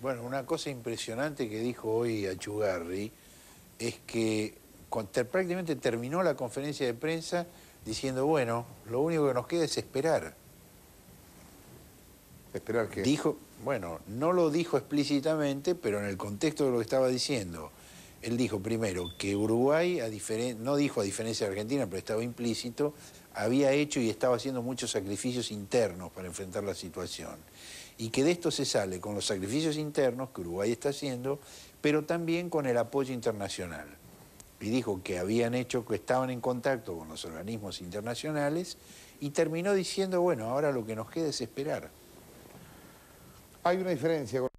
Bueno, una cosa impresionante que dijo hoy Achugarri es que prácticamente terminó la conferencia de prensa diciendo, bueno, lo único que nos queda es esperar. ¿Esperar qué? Dijo, bueno, no lo dijo explícitamente, pero en el contexto de lo que estaba diciendo, él dijo primero que Uruguay, no dijo a diferencia de Argentina, pero estaba implícito, había hecho y estaba haciendo muchos sacrificios internos para enfrentar la situación. Y que de esto se sale con los sacrificios internos que Uruguay está haciendo, pero también con el apoyo internacional. Y dijo que habían hecho, que estaban en contacto con los organismos internacionales y terminó diciendo, bueno, ahora lo que nos queda es esperar. Hay una diferencia. Con...